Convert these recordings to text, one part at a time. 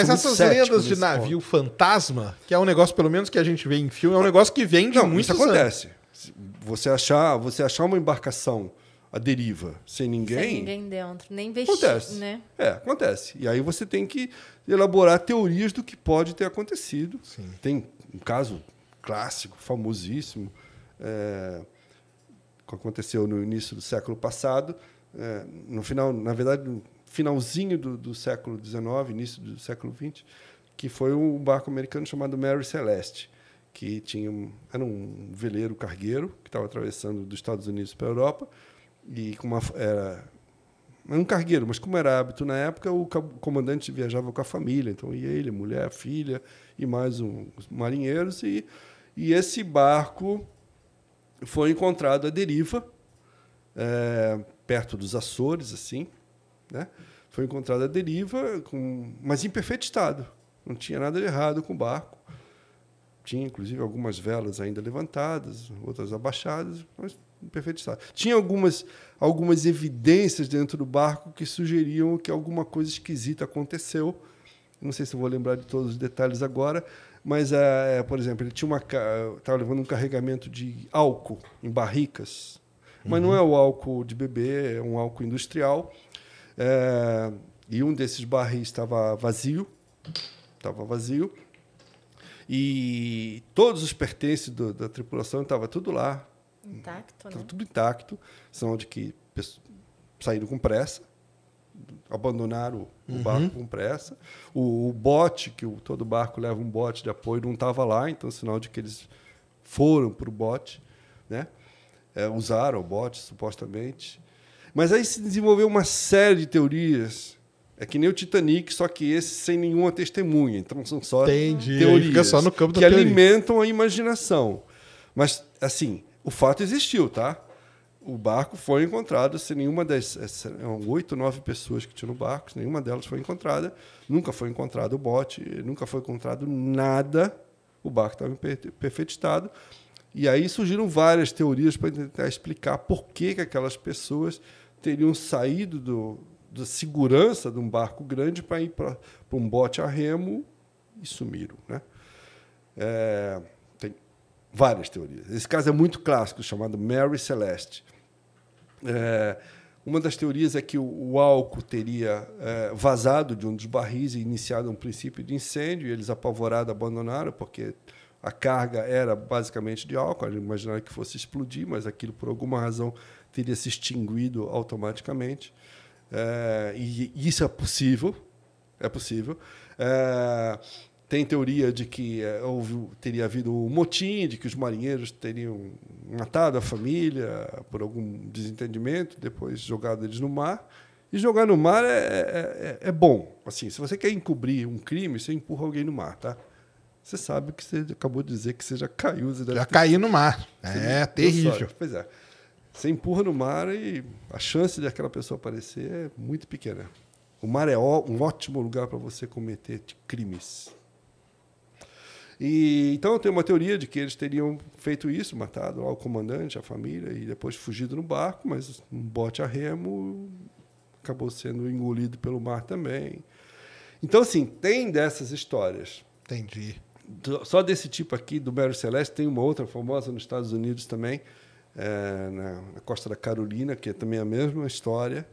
Mas essas lendas de navio ponto. fantasma, que é um negócio, pelo menos que a gente vê em filme, é um negócio que vem de muito isso acontece. Anos. Você achar, você achar uma embarcação à deriva sem ninguém. Sem ninguém dentro, nem vestido acontece. né? É, acontece. E aí você tem que elaborar teorias do que pode ter acontecido. Sim. Tem um caso clássico, famosíssimo, é, que aconteceu no início do século passado. É, no final, na verdade, finalzinho do, do século XIX, início do século XX, que foi um barco americano chamado Mary Celeste, que tinha um, era um veleiro cargueiro que estava atravessando dos Estados Unidos para a Europa e com uma era um cargueiro, mas como era hábito na época, o comandante viajava com a família, então ia ele, mulher, filha e mais um, os marinheiros e e esse barco foi encontrado à deriva é, perto dos Açores, assim, né? Foi encontrada a deriva, com, mas em perfeito estado. Não tinha nada de errado com o barco. Tinha, inclusive, algumas velas ainda levantadas, outras abaixadas, mas em perfeito estado. Tinha algumas, algumas evidências dentro do barco que sugeriam que alguma coisa esquisita aconteceu. Não sei se vou lembrar de todos os detalhes agora, mas, é, é por exemplo, ele tinha uma estava levando um carregamento de álcool em barricas, mas uhum. não é o álcool de bebê, é um álcool industrial. É, e um desses barris estava vazio, estava vazio. E todos os pertences do, da tripulação estava tudo lá. Intacto, né? tudo intacto. São de que saíram com pressa, abandonaram o uhum. barco com pressa. O, o, bote, que o, todo barco leva um bote de apoio, não estava lá, então é sinal de que eles foram para o bote, né? É, usaram o bote, supostamente. Mas aí se desenvolveu uma série de teorias. É que nem o Titanic, só que esse sem nenhuma testemunha. Então são só Entendi. teorias só no campo que alimentam a imaginação. Mas, assim, o fato existiu, tá? O barco foi encontrado sem nenhuma das é, oito, nove pessoas que tinham no barco, nenhuma delas foi encontrada. Nunca foi encontrado o bote, nunca foi encontrado nada. O barco estava em perfeito estado. E aí surgiram várias teorias para tentar explicar por que, que aquelas pessoas teriam saído do, da segurança de um barco grande para ir para um bote a remo e sumiram. Né? É, tem várias teorias. Esse caso é muito clássico, chamado Mary Celeste. É, uma das teorias é que o, álcool teria é, vazado de um dos barris e iniciado um princípio de incêndio, e eles, apavorados, abandonaram, porque a carga era basicamente de álcool, a imaginava que fosse explodir, mas aquilo, por alguma razão, teria se extinguido automaticamente. É, e, isso é possível, é possível. É, tem teoria de que é, houve, teria havido um motim, de que os marinheiros teriam matado a família por algum desentendimento, depois jogado eles no mar. E jogar no mar é, é, é, é bom. Assim, se você quer encobrir um crime, você empurra alguém no mar, tá? você sabe que você acabou de dizer que você já caiu. Você já ter... caiu no mar. Você é, terrível. Sorte. Pois é. Você empurra no mar e a chance daquela pessoa aparecer é muito pequena. O mar é um ótimo lugar para você cometer crimes. E, então eu tenho uma teoria de que eles teriam feito isso, matado lá o comandante, a família, e depois fugido no barco, mas um bote a remo acabou sendo engolido pelo mar também. Então, assim, tem dessas histórias. Entendi só desse tipo aqui, do Mary Celeste, tem uma outra famosa nos Estados Unidos também, é, na, na, costa da Carolina, que é também a mesma história,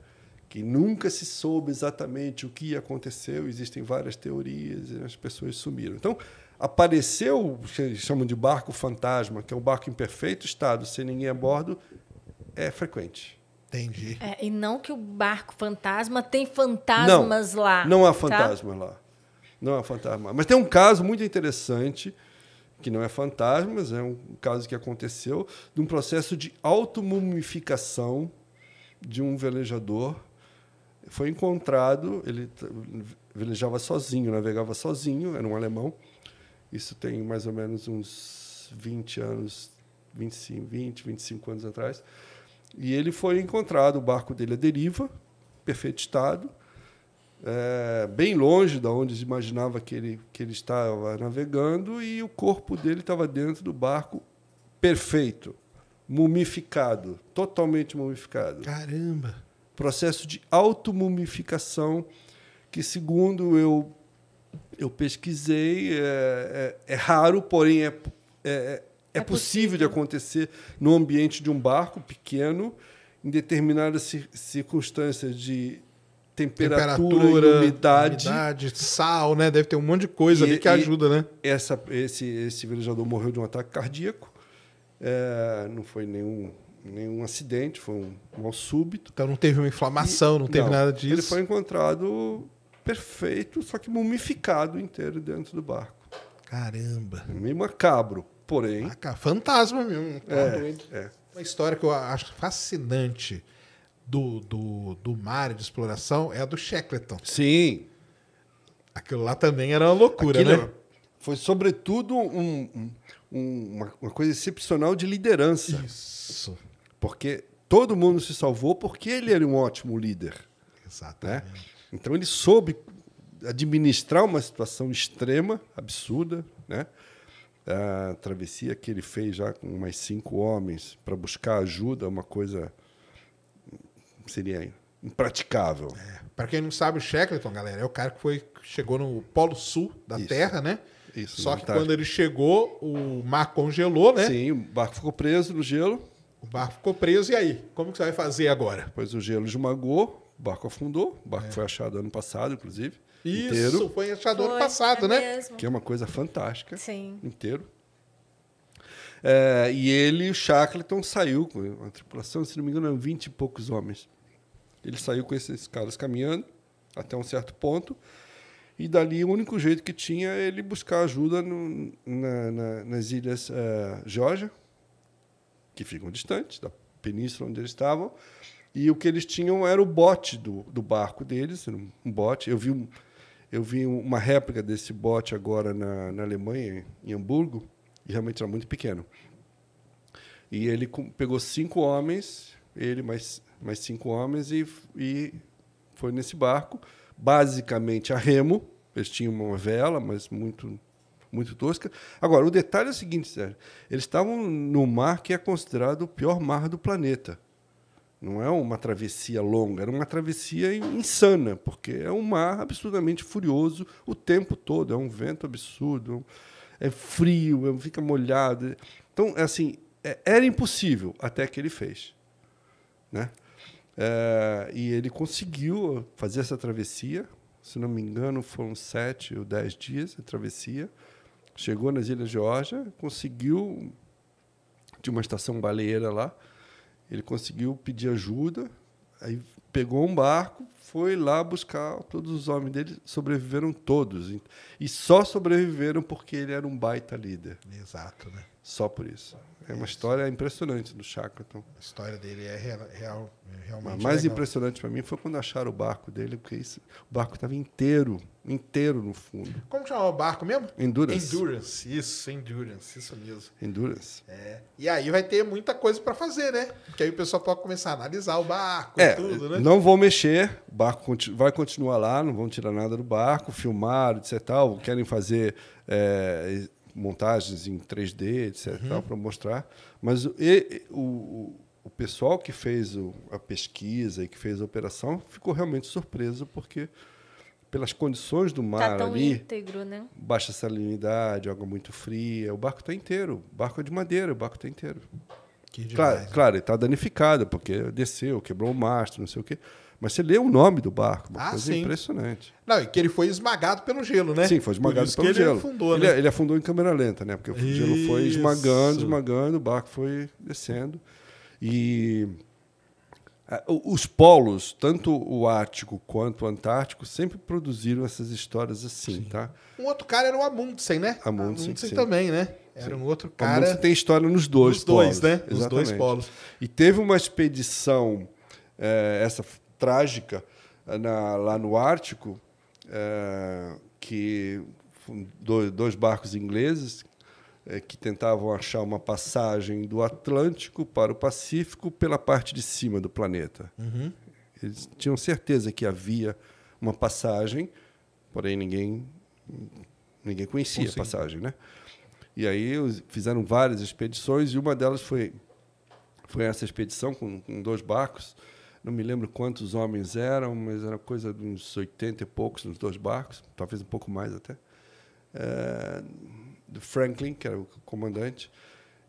que nunca se soube exatamente o que aconteceu, existem várias teorias, e as pessoas sumiram. Então, apareceu o que eles chamam de barco fantasma, que é um barco em perfeito estado, sem ninguém a bordo, é frequente. Entendi. É, e não que o barco fantasma tem fantasmas não, lá. Não há fantasmas tá? lá. Não é fantasma. Mas tem um caso muito interessante, que não é fantasma, mas é um caso que aconteceu, de um processo de automumificação de um velejador. Foi encontrado, ele velejava sozinho, navegava sozinho, era um alemão. Isso tem mais ou menos uns 20 anos, 25, 20, 25 anos atrás. E ele foi encontrado, o barco dele à é deriva, perfeito estado, é, bem longe da onde se imaginava que ele, que ele estava navegando e o corpo dele estava dentro do barco perfeito, mumificado, totalmente mumificado. Caramba! Processo de automumificação que, segundo eu, eu pesquisei, é, é, é raro, porém é, é, é, é, é possível de acontecer no ambiente de um barco pequeno, em determinadas circunstâncias de temperatura, temperatura umidade. umidade. sal, né? Deve ter um monte de coisa e, ali que ajuda, né? Essa, esse, esse velejador morreu de um ataque cardíaco. É, não foi nenhum, nenhum acidente, foi um mal súbito. Então não teve uma inflamação, e, não teve não, nada disso. Ele foi encontrado perfeito, só que mumificado inteiro dentro do barco. Caramba! Meio macabro, porém. Maca, ah, fantasma mesmo. É, é. Uma história que eu acho fascinante do, do do, mar de exploração é a do Shackleton. Sim. Aquilo lá também era uma loucura, Aquilo né? É- foi, sobretudo, um, um, uma coisa excepcional de liderança. Isso. Porque todo mundo se salvou porque ele era um ótimo líder. Né? Exatamente. Né? Então ele soube administrar uma situação extrema, absurda, né? A travessia que ele fez já com mais cinco homens para buscar ajuda, uma coisa seria impraticável. É. Para quem não sabe, o Shackleton, galera, é o cara que foi chegou no Polo Sul da Isso. Terra, né? Isso, Só que quando ele chegou, o mar congelou, né? Sim, o barco ficou preso no gelo. O barco ficou preso, e aí? Como que você vai fazer agora? Pois o gelo esmagou, o barco afundou, o barco é. foi achado ano passado, inclusive. Isso, inteiro. foi achado foi, ano passado, é né? Mesmo. Que é uma coisa fantástica. Sim. Inteiro. É, e ele, o Shackleton, saiu com a tripulação, se não me engano, eram 20 e poucos homens. Ele saiu com esses caras caminhando até um certo ponto. E dali o único jeito que tinha é ele buscar ajuda no, na, na, nas ilhas uh, que ficam distantes da península onde eles estavam. E o que eles tinham era o bote do, do barco deles, um bote. Eu vi, um, eu vi uma réplica desse bote agora na, na Alemanha, em Hamburgo, e realmente era muito pequeno. E ele pegou cinco homens, ele mais mais cinco homens, e, e foi nesse barco, basicamente a remo. Eles tinham uma vela, mas muito muito tosca. Agora, o detalhe é o seguinte, Sérgio. Eles estavam no mar que é considerado o pior mar do planeta. Não é uma travessia longa, era uma travessia insana, porque é um mar absurdamente furioso o tempo todo, é um vento absurdo, é frio, é, fica molhado. Então, é assim, é, era impossível até que ele fez. Né? É, e ele conseguiu fazer essa travessia. Se não me engano, foram sete ou dez dias de travessia. Chegou nas Ilhas Geórgia, conseguiu de uma estação baleeira lá. Ele conseguiu pedir ajuda, aí pegou um barco, foi lá buscar todos os homens dele, sobreviveram todos. E só sobreviveram porque ele era um baita líder. Exato, né? Só por isso. É uma história impressionante do Shackleton. A história dele é real, real realmente. mais legal. impressionante para mim foi quando acharam o barco dele, porque isso, o barco estava inteiro, inteiro no fundo. Como chamava o barco mesmo? Endurance. Endurance, isso, Endurance, isso mesmo. Endurance. É. E aí vai ter muita coisa para fazer, né? Porque aí o pessoal pode começar a analisar o barco é, e tudo, né? Não vão mexer, o barco vai continuar lá, não vão tirar nada do barco, filmar, etc. querem fazer. É, montagens em 3D, etc., uhum. para mostrar. Mas e, o, o pessoal que fez o, a pesquisa e que fez a operação ficou realmente surpreso, porque pelas condições do mar tá ali, íntegro, né? baixa salinidade, água muito fria, o barco está inteiro. O barco é de madeira, o barco está inteiro. Que demais, claro, né? claro, ele está danificado, porque desceu, quebrou o mastro, não sei o quê. Mas você lê o nome do barco, uma ah, coisa sim. impressionante. Não, e que ele foi esmagado pelo gelo, né? Sim, foi esmagado pelo ele gelo. Afundou, ele, né? É, ele afundou em câmera lenta, né? Porque o gelo foi esmagando, esmagando, o barco foi descendo. E é, os polos, tanto o Ártico quanto o Antártico, sempre produziram essas histórias assim, sim. tá? Um outro cara era o Amundsen, né? Amundsen, Amundsen sim. também, né? Era um outro cara. Amundsen tem história nos dois nos polos. Né? Nos dois, né? Exatamente. dois polos. E teve uma expedição, é, essa trágica eh, na, lá no Ártico, é, que dois barcos ingleses é, que tentavam achar uma passagem do Atlântico para o Pacífico pela parte de cima do planeta. Uhum. Eles tinham certeza que havia uma passagem, porém ninguém ninguém conhecia a passagem, né? E aí fizeram várias expedições e uma delas foi foi essa expedição com, com dois barcos não me lembro quantos homens eram, mas era coisa de uns 80 e poucos nos dois barcos, talvez um pouco mais até, é, do Franklin, que era o comandante.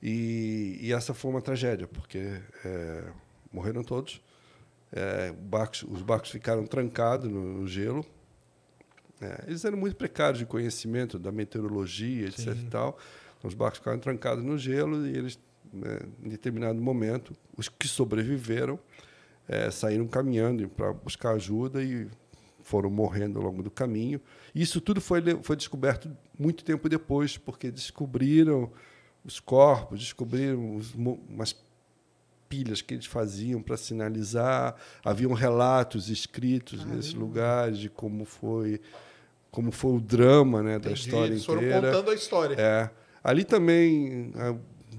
E, e essa foi uma tragédia, porque é, morreram todos. É, barcos, os barcos ficaram trancados no, no gelo. eles eram muito precários de conhecimento da meteorologia, etc. E tal. Então, os barcos ficaram trancados no gelo e eles, né, em determinado momento, os que sobreviveram, é, saíram caminhando para buscar ajuda e foram morrendo ao longo do caminho. Isso tudo foi, foi descoberto muito tempo depois, porque descobriram os corpos, descobriram os, umas pilhas que eles faziam para sinalizar. Haviam relatos escritos ah, nesse lugar de como foi como foi o drama né, da história eles foram inteira. contando a história. É. Ali também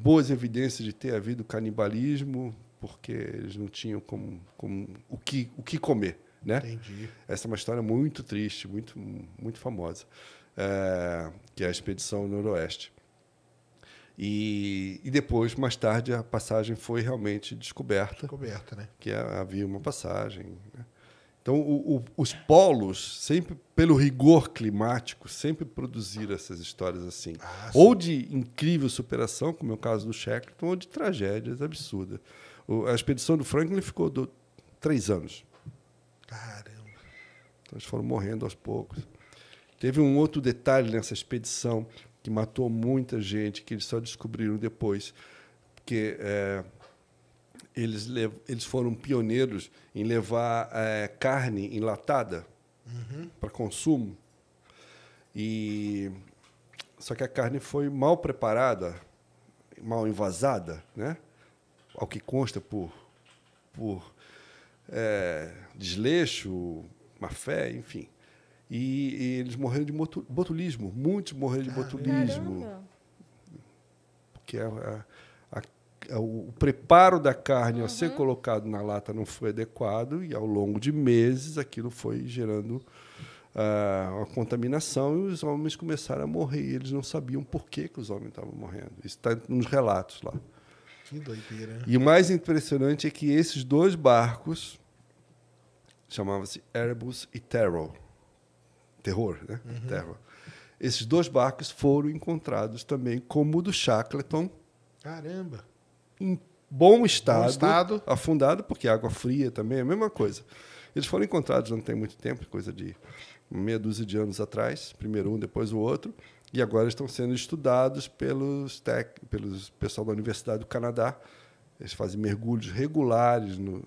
boas evidências de ter havido canibalismo, porque eles não tinham como, como o, que, o que comer. Né? Entendi. Essa é uma história muito triste, muito, muito famosa, é, que é a Expedição Noroeste. E, e, depois, mais tarde, a passagem foi realmente descoberta. Descoberta, né? Que é, havia uma passagem. Né? Então, o, o, os polos, sempre pelo rigor climático, sempre produziram essas histórias assim. Ah, ou de incrível superação, como é o caso do Shackleton, ou de tragédias absurdas. O, a expedição do Franklin ficou do, três anos. Caramba! Então, eles foram morrendo aos poucos. Teve um outro detalhe nessa expedição que matou muita gente, que eles só descobriram depois, porque é, eles, eles foram pioneiros em levar é, carne enlatada uhum. para consumo. E só que a carne foi mal preparada, mal envasada, né? Ao que consta por por é, desleixo, má fé, enfim. E, e, eles morreram de botulismo, muitos morreram de botulismo, Caramba. porque a, é, a é o preparo da carne uhum. ao ser colocado na lata não foi adequado e ao longo de meses aquilo foi gerando uh, uma contaminação e os homens começaram a morrer. E eles não sabiam por que, que os homens estavam morrendo. Isso está nos relatos lá. Que doideira. E o mais impressionante é que esses dois barcos chamavam-se Erebus e Terror. Terror, né? Uhum. Terror. Esses dois barcos foram encontrados também como o do Shackleton. Caramba! em bom estado, bom estado, afundado, porque água fria também é a mesma coisa. Eles foram encontrados não tem muito tempo, coisa de meia dúzia de anos atrás, primeiro um, depois o outro, e agora estão sendo estudados pelos tec, pelos pessoal da Universidade do Canadá. Eles fazem mergulhos regulares no,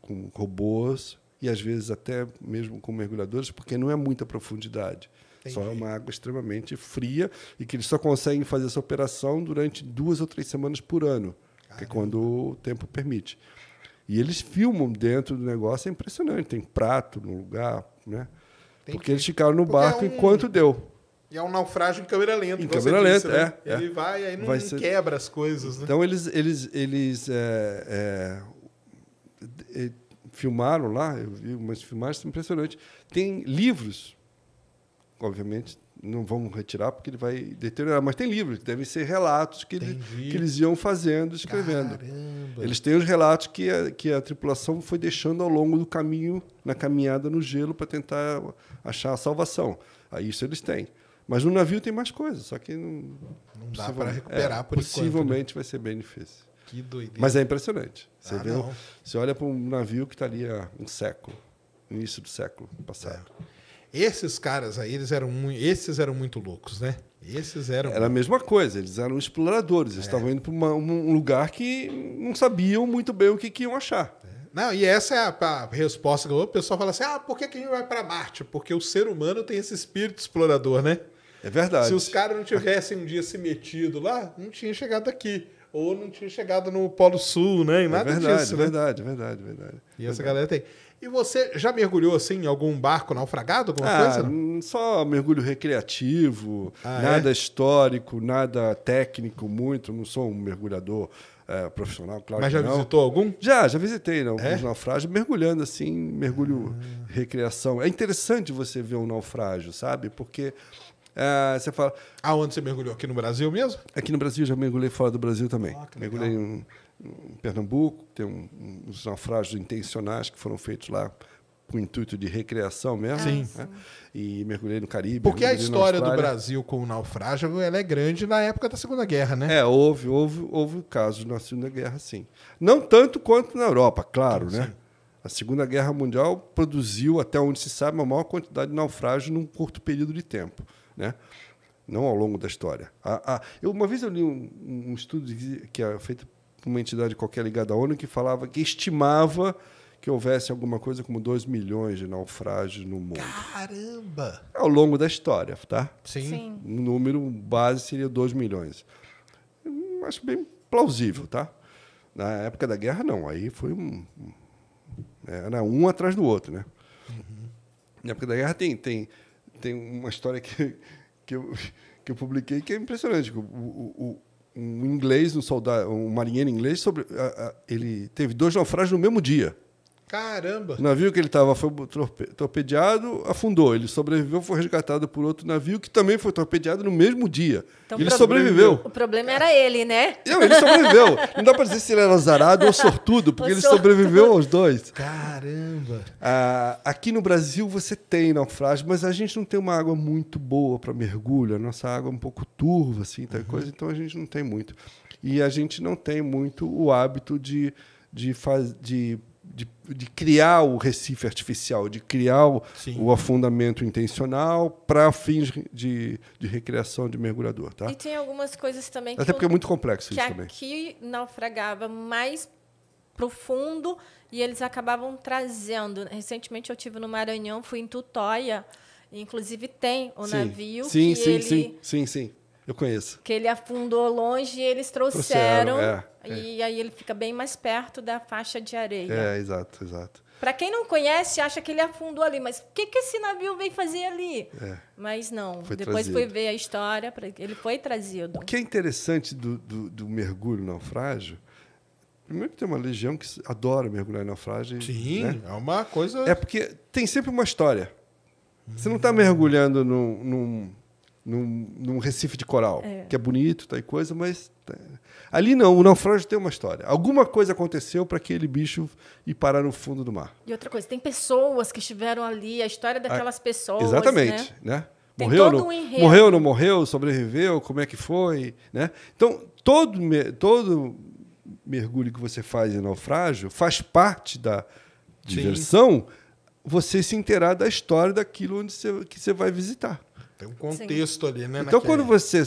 com robôs e às vezes até mesmo com mergulhadores, porque não é muita profundidade. Só é uma água extremamente fria e que eles só conseguem fazer essa operação durante duas ou três semanas por ano que é quando o tempo permite. E eles filmam dentro do negócio, é impressionante. Tem prato no lugar, né? Tem porque que... eles ficaram no porque é barco é um... enquanto deu. E é um naufrágio em câmera lenta. Em câmera disse, lenta, né? é. Ele é. vai e aí não, vai ser... quebra as coisas. Né? Então eles, eles, eles é, é, é filmaram lá, eu vi umas filmagens impressionantes. Tem livros, obviamente, não vamos retirar porque ele vai deteriorar. Mas tem livros, devem ser relatos que, ele, que eles iam fazendo, escrevendo. Caramba. Eles têm os relatos que a, que a tripulação foi deixando ao longo do caminho, na caminhada no gelo, para tentar achar a salvação. Aí isso eles têm. Mas no navio tem mais coisas, só que não, não dá para é, recuperar é, por Possivelmente enquanto, né? vai ser bem difícil. Que doideira. Mas é impressionante. Você, ah, vê, você olha para um navio que estaria tá um século, início do século passado. É. Esses caras aí, eles eram muito, esses eram muito loucos, né? Esses eram. Era a mesma coisa, eles eram exploradores, eles é. estavam indo para um lugar que não sabiam muito bem o que, que iam achar. É. Não, e essa é a, a resposta que o pessoal fala assim: ah, por que, que a gente vai para Marte? Porque o ser humano tem esse espírito explorador, né? É verdade. Se os caras não tivessem um dia se metido lá, não tinha chegado aqui. Ou não tinha chegado no Polo Sul, né? E é nada é verdade, disso. Né? Verdade, verdade, verdade. E verdade. essa galera tem. E você já mergulhou assim em algum barco naufragado, alguma ah, coisa? Não? Hum, só mergulho recreativo, ah, é? nada é? histórico, nada técnico muito. Não sou um mergulhador é, profissional, claro. Mas já não. visitou algum? Já, já visitei né, alguns é? naufrágios, mergulhando assim, mergulho ah. recreação. É interessante você ver um naufrágio, sabe? Porque é, você fala. Aonde você mergulhou? Aqui no Brasil mesmo? Aqui no Brasil, já mergulhei fora do Brasil também. Ah, mergulhei em, em, Pernambuco, tem um, uns naufrágios intencionais que foram feitos lá com o intuito de recreação mesmo. Sim. Né? E mergulhei no Caribe. Porque a história do Brasil com o naufrágio ela é grande na época da Segunda Guerra, né? É, houve, houve, houve casos na Segunda Guerra, sim. Não tanto quanto na Europa, claro, né? sim. né? A Segunda Guerra Mundial produziu, até onde se sabe, a maior quantidade de naufrágio num curto período de tempo né? não ao longo da história. a eu, uma vez eu li um, um estudo que, que é feito por uma entidade qualquer ligada à ONU que falava que estimava que houvesse alguma coisa como 2 milhões de naufrágios no mundo. Caramba! Ao longo da história, tá? Sim. Sim. número base seria 2 milhões. acho bem plausível, tá? Na época da guerra, não. Aí foi um... Era um atrás do outro, né? Uhum. Na época da guerra tem, tem tem uma história que, que, eu, que eu publiquei que é impressionante. O, o, um inglês, um soldado, um marinheiro inglês, sobre, a, a, ele teve dois naufrágios no mesmo dia. Caramba! O navio que ele estava foi torpe torpedeado, afundou. Ele sobreviveu, foi resgatado por outro navio que também foi torpedeado no mesmo dia. Então, ele sobreviveu. O problema era ele, né? Não, ele sobreviveu. Não dá para dizer se ele era azarado ou sortudo, porque ou ele sortudo. sobreviveu aos dois. Caramba! Ah, aqui no Brasil você tem naufrágio, mas a gente não tem uma água muito boa para mergulho. A nossa água é um pouco turva, assim, tal tá, uhum. coisa. Então a gente não tem muito. E a gente não tem muito o hábito de, de, fazer de de, de criar o recife artificial, de criar o, o afundamento intencional para fins de, de recreação de mergulhador. Tá? E tem algumas coisas também... Até que porque é eu, é muito complexo isso também. aqui naufragava mais profundo e eles acabavam trazendo. Recentemente eu tive no Maranhão, fui em Tutóia, inclusive tem o sim. navio sim, sim, ele... sim, sim, sim eu conheço. Que ele afundou longe e eles trouxeram. trouxeram é, é. e é. aí ele fica bem mais perto da faixa de areia. É, exato, exato. Para quem não conhece, acha que ele afundou ali, mas o que, que esse navio veio fazer ali? É, mas não, foi depois trazido. foi ver a história, ele foi trazido. O que é interessante do, do, do mergulho naufrágio, primeiro que tem uma legião que adora mergulhar em naufrágio. Sim, né? é uma coisa. É porque tem sempre uma história. Você não está mergulhando num, num num, num Recife de coral, é. que é bonito, tal tá, e coisa, mas tá. ali não, o naufrágio tem uma história. Alguma coisa aconteceu para aquele bicho ir parar no fundo do mar. E outra coisa, tem pessoas que estiveram ali, a história ah, daquelas pessoas, Exatamente, né? né? Morreu, um morreu ou não morreu? Sobreviveu? Como é que foi? Né? Então, todo, todo mergulho que você faz em naufrágio faz parte da diversão Sim. você se inteirar da história daquilo onde você, que você vai visitar. Tem um contexto Sim. ali, né? Então, quando você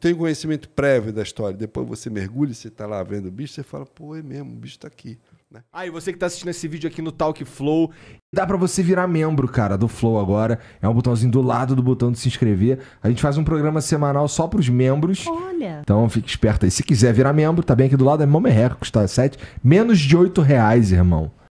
tem conhecimento prévio da história, depois você mergulha e você está lá vendo o bicho, você fala, pô, é mesmo, o bicho está aqui. Né? Ah, e você que está assistindo esse vídeo aqui no Talk Flow, dá para você virar membro, cara, do Flow agora. É um botãozinho do lado do botão de se inscrever. A gente faz um programa semanal só para os membros. Olha. Então fique esperto aí. Se quiser virar membro, tá bem aqui do lado, é Momerrecos, tá? 7, menos de 8 reais, irmão.